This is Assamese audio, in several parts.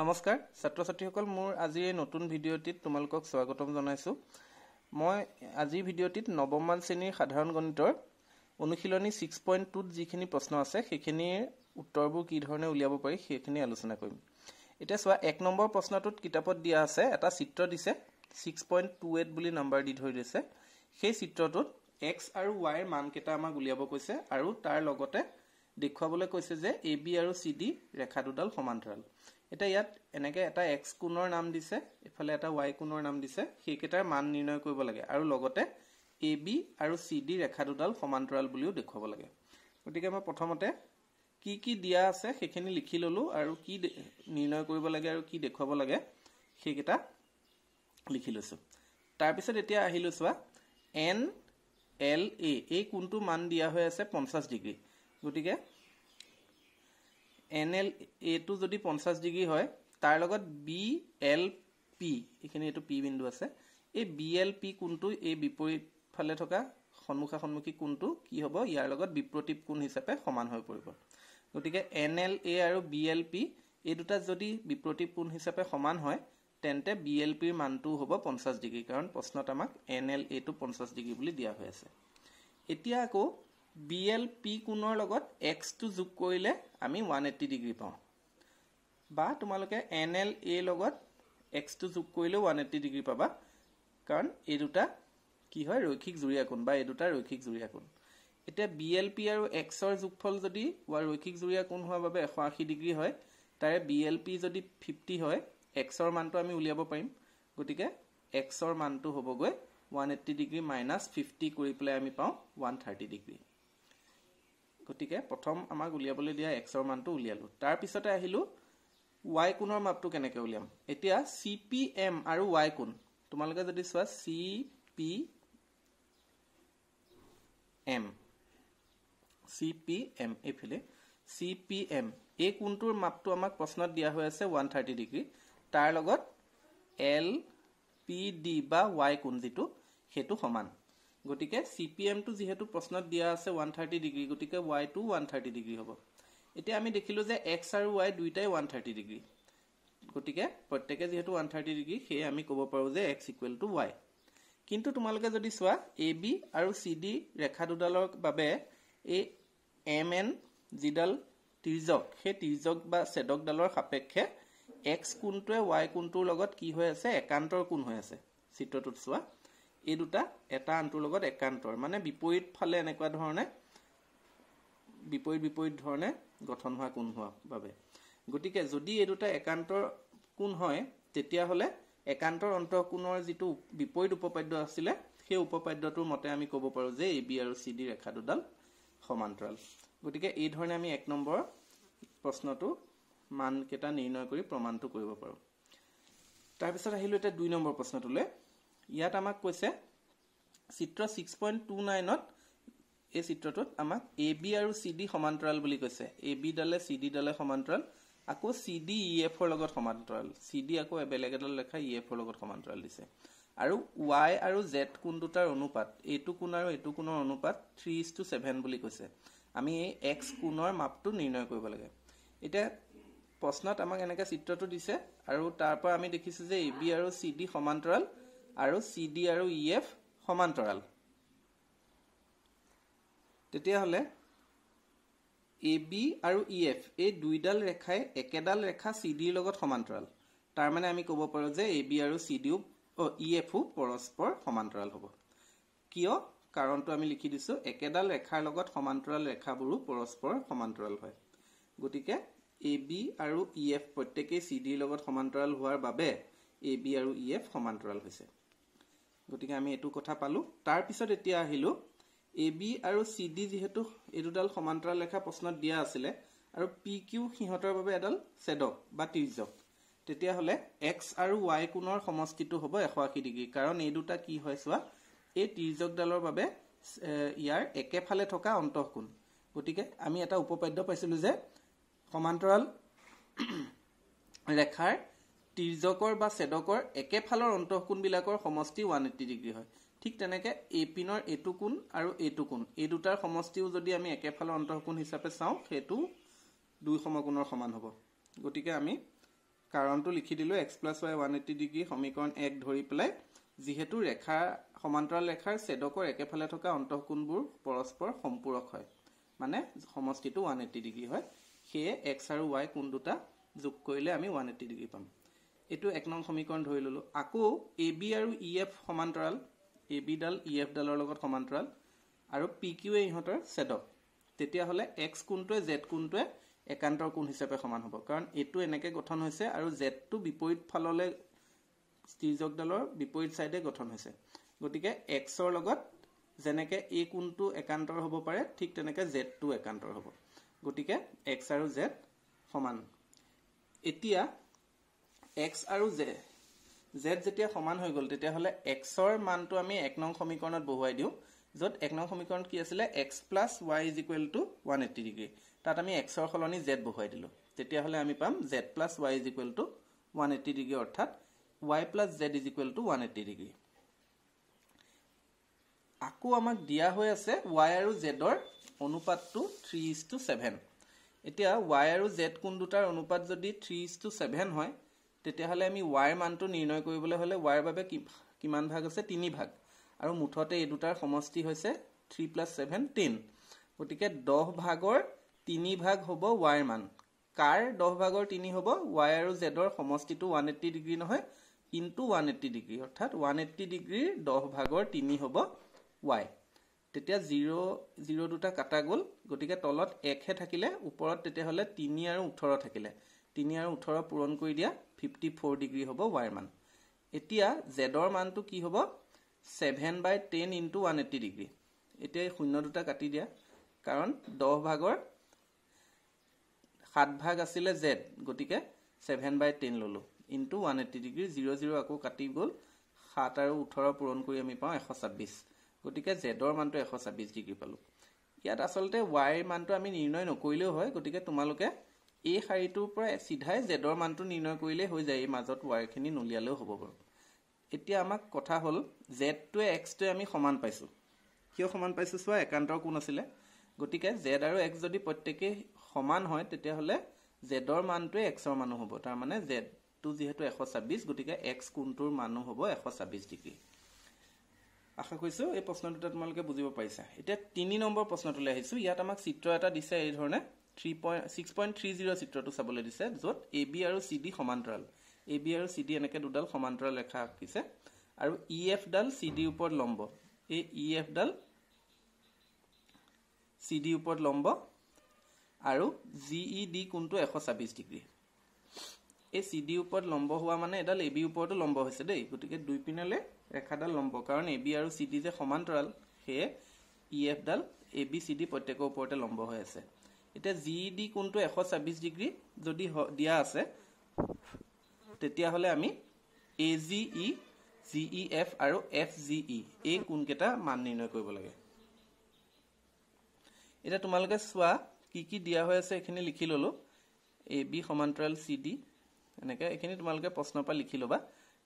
নমস্কাৰ ছাত্ৰ ছাত্ৰীসকল মোৰ আজিৰ এই নতুন ভিডিঅ'টিত তোমালোকক স্বাগতম জনাইছোঁ মই আজিৰ ভিডিঅ'টিত নৱমমান শ্ৰেণীৰ সাধাৰণ গণিতৰ অনুশীলনী ছিক্স পইণ্ট টুত যিখিনি প্ৰশ্ন আছে সেইখিনিৰ উত্তৰবোৰ কি ধৰণে উলিয়াব পাৰি সেইখিনি আলোচনা কৰিম এতিয়া চোৱা এক নম্বৰ প্ৰশ্নটোত কিতাপত দিয়া আছে এটা চিত্ৰ দিছে ছিক্স পইণ্ট টু এইট বুলি নাম্বাৰ দি ধৰি দিছে সেই চিত্ৰটোত এক্স আৰু ৱাইৰ মানকেইটা আমাক উলিয়াব কৈছে আৰু তাৰ লগতে দেখুৱাবলৈ কৈছে যে এ বি আৰু চি ডি ৰেখা দুডাল সমান্তৰাল এটা ইয়াত এনেকে এটা এক্স কোণৰ নাম দিছে ইফালে এটা ওৱাই কোণৰ নাম দিছে সেইকেইটাৰ মান নিৰ্ণয় কৰিব লাগে আৰু লগতে এ বি আৰু চি ডি ৰেখা দুডাল সমান্তৰাল বুলিও দেখুৱাব লাগে গতিকে মই প্ৰথমতে কি কি দিয়া আছে সেইখিনি লিখি ললোঁ আৰু কি নিৰ্ণয় কৰিব লাগে আৰু কি দেখুৱাব লাগে সেইকেইটা লিখি লৈছোঁ তাৰপিছত এতিয়া আহিলোঁ চোৱা এন এল এ এই কোনটো মান দিয়া হৈ আছে পঞ্চাছ ডিগ্ৰী গতিকে এন এল এটো যদি পঞ্চাছ ডিগ্ৰী হয় তাৰ লগত বি এল পি এইখিনি এইটো পি বিন্দু আছে এই বি এল পি কোণটো এই বিপৰীত ফালে থকা সন্মুখা সন্মুখী কোণটো কি হ'ব ইয়াৰ লগত বিপ্ৰতীপ কোণ হিচাপে সমান হৈ পৰিব গতিকে এন এল এ আৰু বি এল পি এই দুটা যদি বিপ্ৰতীপ কোণ হিচাপে সমান হয় তেন্তে বি এল পিৰ মানটো হ'ব পঞ্চাছ ডিগ্ৰী কাৰণ প্ৰশ্নত আমাক এন এল এটো পঞ্চাছ ডিগ্ৰী বুলি দিয়া হৈ আছে এতিয়া আকৌ বি এল পি কোণৰ লগত এক্সটো যোগ কৰিলে আমি ওৱান এইটি ডিগ্ৰী পাওঁ বা তোমালোকে এন এল এ লগত এক্সটো যোগ কৰিলেও ওৱান এইটি ডিগ্ৰী পাবা কাৰণ এই দুটা কি হয় ৰৈখিক জুৰীয়া কোণ বা এই দুটা ৰৈখিক জুৰীয়া কোণ এতিয়া বি এল পি আৰু এক্সৰ যোগফল যদি ৰৈখিক জুৰীয়া কোণ হোৱাৰ বাবে এশ আশী ডিগ্ৰী হয় তাৰে বি এল পি যদি ফিফটি হয় এক্সৰ মানটো আমি উলিয়াব পাৰিম গতিকে এক্সৰ মানটো হ'বগৈ one eighty degree minus fifty কৰি পেলাই আমি পাওঁ ওৱান থাৰ্টি ডিগ্ৰী গতিকে প্ৰথম আমাক উলিয়াবলৈ দিয়া এক্সৰ মানটো উলিয়ালোঁ তাৰপিছতে আহিলো ৱাই কোণৰ মাপটো কেনেকৈ উলিয়াম এতিয়া চি পি এম আৰু ৱাই কোণ তোমালোকে যদি চোৱা C P M C P M এইফালে চি পি এম এই কোণটোৰ মাপটো আমাক প্ৰশ্নত দিয়া হৈ আছে ওৱান থাৰ্টি ডিগ্ৰী তাৰ লগত এল পি ডি বা ৱাই কোণ যিটো সেইটো সমান গতিকে চি পি এমটো যিহেতু প্ৰশ্নত দিয়া আছে ওৱান থাৰ্টি ডিগ্ৰী গতিকে ৱাই টো ওৱান থাৰ্টি ডিগ্ৰী হ'ব এতিয়া আমি দেখিলোঁ যে এক্স আৰু ৱাই দুয়োটাই ওৱান থাৰ্টি ডিগ্ৰী গতিকে প্ৰত্যেকে যিহেতু ওৱান থাৰ্টি ডিগ্ৰী সেয়ে আমি ক'ব পাৰোঁ যে এক্স ইকুৱেল টু ৱাই কিন্তু তোমালোকে যদি চোৱা এ বি আৰু চি ডি ৰেখা দুডালৰ বাবে এই এম এন যিডাল তিৰ্যক সেই তিৰ্যক বা ছেদকডালৰ সাপেক্ষে এক্স কোণটোৱে ৱাই কোণটোৰ লগত কি হৈ আছে একান্তৰ কোণ হৈ আছে চিত্ৰটোত চোৱা এই দুটা এটা আনটোৰ লগত একান্তৰ মানে বিপৰীত ফালে এনেকুৱা ধৰণে বিপৰীত বিপৰীত ধৰণে গঠন হোৱা কোন হোৱা বাবে গতিকে যদি এই দুটা একান্তৰ কোন হয় তেতিয়াহ'লে একান্তৰ কোণৰ যিটো বিপৰীত উপপাদ্য আছিলে সেই উপপাদ্যটোৰ মতে আমি ক'ব পাৰোঁ যে এ বি আৰু চি ডি ৰেখা দুডাল সমান্তৰাল গতিকে এই ধৰণে আমি এক নম্বৰ প্ৰশ্নটো মানকেইটা নিৰ্ণয় কৰি প্ৰমাণটো কৰিব পাৰোঁ তাৰপিছত আহিলোঁ এতিয়া দুই নম্বৰ প্ৰশ্নটোলৈ ইয়াত আমাক কৈছে চিত্ৰ ছিক্স পইণ্ট টু নাইনত এই চিত্ৰটোত আমাক এ বি আৰু চি ডি সমান্তৰাল বুলি কৈছে এ বি ডালে চি ডি ডালে সমান্তৰাল আকৌ চি ডি ই এফৰ লগত সমান্তৰাল চি ডি আকৌ বেলেগ এডাল লেখা ই এফৰ e, লগত সমান্তৰাল দিছে আৰু ৱাই আৰু জেড কোন দুটাৰ অনুপাত এইটো কোণ আৰু এইটো কোণৰ অনুপাত থ্ৰী ইজ টু ছেভেন বুলি কৈছে আমি এই এক্স কোণৰ মাপটো নিৰ্ণয় কৰিব লাগে এতিয়া প্ৰশ্নত আমাক এনেকৈ চিত্ৰটো দিছে আৰু তাৰ পৰা আমি দেখিছোঁ যে এ বি আৰু চি ডি সমান্তৰাল আৰু চি ডি আৰু ই এফ সমান্তৰাল তেতিয়াহ'লে এ বি আৰু ই এফ এই দুইডাল ৰেখাই একেডাল ৰেখা চি ডিৰ লগত সমান্তৰাল তাৰমানে আমি ক'ব পাৰোঁ যে এ বি আৰু চি ডিও অ' ই এফো পৰস্পৰ সমান্তৰাল হ'ব কিয় কাৰণটো আমি লিখি দিছোঁ একেডাল ৰেখাৰ লগত সমান্তৰাল ৰেখাবোৰো পৰস্পৰ সমান্তৰাল হয় গতিকে এ বি আৰু ই এফ প্ৰত্যেকেই চি ডিৰ লগত সমান্তৰাল হোৱাৰ বাবে এ বি আৰু ই এফ সমান্তৰাল হৈছে গতিকে আমি এইটো কথা পালোঁ তাৰপিছত এতিয়া আহিলোঁ এ বি আৰু চি ডি যিহেতু এই দুডাল সমান্তৰাল ৰেখা প্ৰশ্নত দিয়া আছিলে আৰু পি কিউ সিহঁতৰ বাবে এডাল ছেদক বা তিৰ্যক তেতিয়াহ'লে এক্স আৰু ৱাই কোণৰ সমষ্টিটো হ'ব এশ আশী ডিগ্ৰী কাৰণ এই দুটা কি হয় চোৱা এই তিৰ্যকডালৰ বাবে ইয়াৰ একেফালে থকা অন্তঃকোণ গতিকে আমি এটা উপপাদ্য পাইছিলোঁ যে সমান্তৰাল ৰেখাৰ তিৰ্যকৰ বা ছেদকৰ একেফালৰ অন্তঃকোণবিলাকৰ সমষ্টি ওৱান এইটি ডিগ্ৰী হয় ঠিক তেনেকে এপিনৰ এইটো কোণ আৰু এইটো কোণ এই দুটাৰ সমষ্টিও যদি আমি একেফালৰ অন্তঃকোণ হিচাপে চাওঁ সেইটো দুই সমকোণৰ সমান হ'ব গতিকে আমি কাৰণটো লিখি দিলোঁ X plus Y one eighty degree সমীকৰণ এক ধৰি পেলাই যিহেতু ৰেখাৰ সমান্তৰাল ৰেখাৰ ছেদকৰ একেফালে থকা অন্তঃকোণবোৰ পৰস্পৰ সম্পূৰক হয় মানে সমষ্টিটো ওৱান এইটি ডিগ্ৰী হয় সেয়ে এক্স আৰু ৱাই কোণ দুটা যোগ কৰিলে আমি ওৱান এইটি ডিগ্ৰী পাম এইটো এক নং সমীকৰণ ধৰি ললোঁ আকৌ এ বি আৰু ই এফ সমান্তৰাল A B Dal E F ডালৰ লগত সমান্তৰাল আৰু পি কিউৱে ইহঁতৰ ছেদক তেতিয়াহ'লে এক্স কোনটোৱে জেদ কোনটোৱে একান্তৰ কোন হিচাপে সমান হ'ব কাৰণ এইটো এনেকৈ গঠন হৈছে আৰু জেদটো বিপৰীত ফাললৈ তিৰ্যকডালৰ বিপৰীত ছাইডে গঠন হৈছে গতিকে এক্সৰ লগত যেনেকৈ এ কোনটো একান্তৰ হ'ব পাৰে ঠিক তেনেকৈ জেদটো একান্তৰ হ'ব গতিকে এক্স আৰু জেদ সমান এতিয়া এক্স আৰু জে জেড যেতিয়া সমান হৈ গ'ল তেতিয়াহ'লে এক্সৰ মানটো আমি এক নং সমীকৰণত বহুৱাই দিওঁ য'ত এক নং সমীকৰণত কি আছিলে X plus Y is equal to one eighty degree তাত আমি এক্সৰ সলনি জেড বহুৱাই দিলোঁ তেতিয়াহ'লে আমি পাম Z plus Y is equal to one eighty degree অৰ্থাৎ Y plus Z is equal to one eighty degree আকৌ আমাক দিয়া হৈ আছে ৱাই আৰু জেডৰ অনুপাতটো থ্ৰী ইজ টু ছেভেন এতিয়া ৱাই আৰু জেড কোন দুটাৰ অনুপাত যদি থ্ৰী ইজ টু ছেভেন হয় তেতিয়াহ'লে আমি ৱাইৰ মানটো নিৰ্ণয় কৰিবলৈ হ'লে ৱাইৰ বাবে কিমান ভাগ আছে তিনি ভাগ আৰু মুঠতে এই দুটাৰ সমষ্টি হৈছে থ্ৰী প্লাছ ছেভেন টেন গতিকে দহ ভাগৰ তিনি ভাগ হ'ব ৱাইৰ মান কাৰ দহ ভাগৰ তিনি হ'ব ৱাই আৰু জেডৰ সমষ্টিটো ওৱান এইট্টি ডিগ্ৰী নহয় ইনটু ওৱান এইট্টি ডিগ্ৰী অৰ্থাৎ ওৱান এইট্টি ডিগ্ৰীৰ দহ ভাগৰ তিনি হ'ব ৱাই তেতিয়া জিৰ' জিৰ' দুটা কাটা গ'ল গতিকে তলত একহে থাকিলে ওপৰত তেতিয়াহ'লে তিনি আৰু ওঠৰ থাকিলে তিনি আৰু ওঠৰ পূৰণ কৰি দিয়া ফিফটি ফ'ৰ ডিগ্ৰী হ'ব ৱাইৰ মান এতিয়া জেডৰ মানটো কি হ'ব seven by ten into one eighty degree এতিয়া এই শূন্য দুটা কাটি দিয়া কাৰণ দহ ভাগৰ সাত ভাগ আছিলে জেড গতিকে ছেভেন বাই টেন ললোঁ into one eighty degree zero' zero' আকৌ কাটি গ'ল সাত আৰু ওঠৰ পূৰণ কৰি আমি পাওঁ এশ ছাব্বিছ গতিকে জেডৰ মানটো এশ ছাব্বিছ ডিগ্ৰী পালোঁ ইয়াত আচলতে ৱাইৰ মানটো আমি নিৰ্ণয় নকৰিলেও হয় গতিকে তোমালোকে এই শাৰীটোৰ পৰা চিধাই জেদৰ মানটো নিৰ্ণয় কৰিলেই হৈ যায় এই মাজত ৱাইৰখিনি নুলিয়ালেও হ'ব বাৰু এতিয়া আমাক কথা হ'ল জেডটোৱে এক্সটোৱে আমি সমান পাইছোঁ কিয় সমান পাইছোঁ চোৱা একান্তৰ কোণ আছিলে গতিকে জেড আৰু এক্স যদি প্ৰত্যেকেই সমান হয় তেতিয়াহ'লে জেডৰ মানটোৱে এক্সৰ মানো হ'ব তাৰমানে জেডটো টো এশ ছাব্বিছ গতিকে এক্স কোনটোৰ মানো হ'ব এশ ছাব্বিছ ডিগ্ৰী আশা কৰিছো এই প্ৰশ্ন তোমালোকে বুজিব পাৰিছা এতিয়া তিনি নম্বৰ প্ৰশ্নটোলৈ আহিছোঁ ইয়াত আমাক চিত্ৰ এটা দিছে ধৰণে three point six point three zero' চিত্ৰটো চাবলৈ দিছে য'ত এ বি আৰু চি ডি সমান্তৰাল এ বি আৰু চি ডি এনেকৈ দুডাল সমান্তৰাল ৰেখা আঁকিছে আৰু ই e, এফডাল চি ডিৰ ওপৰত লম্ব এই ই e, এফডাল চি ডিৰ ওপৰত লম্ব আৰু জি ই e, ডি কোনটো এশ ছাব্বিছ ডিগ্ৰী এই চি ডিৰ ওপৰত লম্ব হোৱা মানে এডাল এ বিৰ ওপৰতো লম্ব হৈছে দেই গতিকে দুইপিনলৈ ৰেখাডাল লম্ব কাৰণ এ বি আৰু চি ডি যে সমান্তৰাল সেয়ে ই এফডাল এ বি চি ডি প্ৰত্যেকৰ ওপৰতে লম্ব হৈ আছে এতিয়া জি ডি কোনটো এশ ছাব্বিছ ডিগ্ৰী যদি দিয়া আছে তেতিয়াহ'লে আমি A G E G E F আৰু এফ জি ই এই কোনকেইটা মান নিৰ্ণয় কৰিব লাগে এতিয়া তোমালোকে চোৱা কি কি দিয়া হৈ আছে এইখিনি লিখি ললোঁ এ বি সমান্তৰাল চি ডি এনেকৈ এইখিনি তোমালোকে প্ৰশ্নৰ পৰা লিখি ল'বা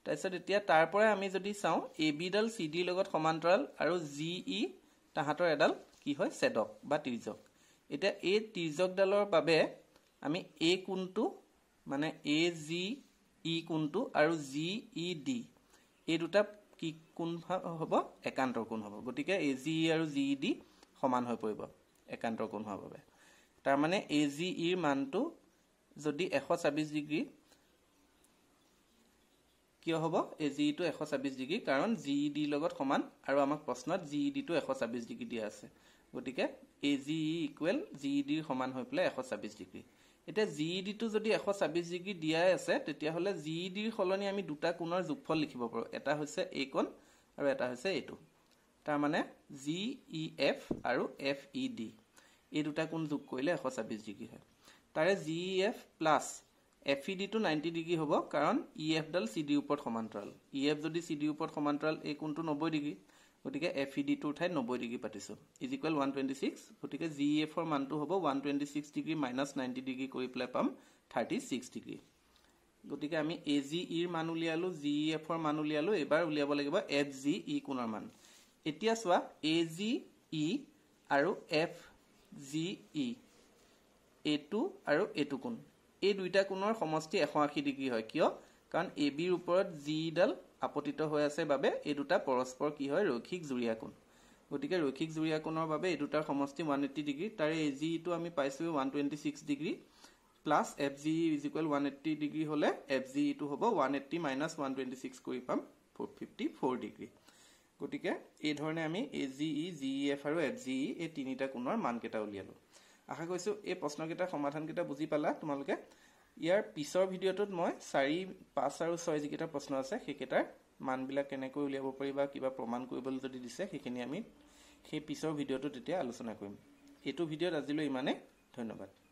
তাৰপিছত এতিয়া তাৰ পৰাই আমি যদি চাওঁ এ বিডাল চি ডিৰ লগত সমান্তৰাল আৰু জি ই e, তাহাঁতৰ এডাল কি হয় চেদক বা তিৰ্যক এতিয়া এই তিৰ্যকডালৰ বাবে আমি এ কোণটো মানে এ জি ই e কোণটো আৰু জি ই ডি এই দুটা কি কোণ হ'ব একান্তৰ কোণ হ'ব গতিকে এ জি ই আৰু জি ই ডি সমান হৈ পৰিব একান্তৰ কোণ হোৱাৰ বাবে তাৰমানে এ জি ইৰ মানটো যদি এশ ছাব্বিছ ডিগ্ৰী কিয় হ'ব এ জি ইটো e এশ ছাব্বিছ ডিগ্ৰী কাৰণ জি ই ডিৰ লগত সমান আৰু আমাক প্ৰশ্নত জি ই e, ডিটো এশ ছাব্বিছ ডিগ্ৰী দিয়া আছে গতিকে A G E equal G E ডিৰ সমান হৈ পেলাই এশ ছাব্বিছ ডিগ্ৰী এতিয়া জি ই ডিটো যদি এশ ছাব্বিছ ডিগ্ৰী দিয়াই আছে তেতিয়াহ'লে জি ই ডিৰ সলনি আমি দুটা কোণৰ যোগফল লিখিব পাৰোঁ এটা হৈছে এই কোণ আৰু এটা হৈছে এইটো তাৰমানে জি ই এফ আৰু এফ ই ডি এই দুটা কোণ যোগ কৰিলে এশ ছাব্বিছ ডিগ্ৰী হয় তাৰে G E F plus F E ডিটো নাইণ্টি ডিগ্ৰী হ'ব কাৰণ ই এফডাল চি ডিৰ ওপৰত সমান্তৰাল ই এফ যদি চি ডিৰ ওপৰত সমান্তৰাল এই কোণটো নব্বৈ ডিগ্ৰী গতিকে এফ ই e ডিটোৰ ঠাইত নব্বৈ ডিগ্ৰী পাতিছোঁ is equal one twenty six গতিকে জি এফৰ e মানটো হ'ব one twenty six degree minus ninety degree কৰি পেলাই পাম থাৰ্টি ছিক্স ডিগ্ৰী গতিকে আমি এ জি ইৰ মান উলিয়ালো জি ই এফৰ মান উলিয়ালো এইবাৰ উলিয়াব লাগিব এফ জি ই কোণৰ মান এতিয়া চোৱা এ জি ই আৰু এফ জি ই এইটো আৰু এইটো কোণ এই দুইটা কোণৰ সমষ্টি এশ আশী ডিগ্ৰী হয় কিয় কাৰণ এ বিৰ ওপৰত যিডাল আপতিত হৈ আছে বাবে এই দুটা পৰস্পৰ কি হয় ৰৈখিক জুৰীয়া কোণ গতিকে ৰৈখিক জুৰীয়া কোণৰ বাবে এই দুটাৰ সমষ্টি ওৱান এইটি ডিগ্ৰী তাৰে এ জিটো আমি পাইছোঁ one twenty six degree plus F G is equal one eighty degree হ'লে এফ জিটো e হ'ব one eighty minus one twenty six কৰি পাম ফ'ৰ ফিফটি ফ'ৰ ডিগ্ৰী গতিকে এইধৰণে আমি A G E G E F আৰু এফ জি ই এই তিনিটা কোণৰ মানকেইটা উলিয়ালোঁ আশা কৰিছোঁ এই প্ৰশ্নকেইটাৰ সমাধানকেইটা বুজি ইয়াৰ পিছৰ ভিডিঅ'টোত মই চাৰি পাঁচ আৰু ছয় যিকেইটা প্ৰশ্ন আছে সেইকেইটাৰ মানবিলাক কেনেকৈ উলিয়াব পাৰি বা কিবা প্ৰমাণ কৰিবলৈ যদি দিছে সেইখিনি আমি সেই পিছৰ ভিডিঅ'টোত তেতিয়া আলোচনা কৰিম এইটো ভিডিঅ'ত আজিলৈ ইমানেই ধন্যবাদ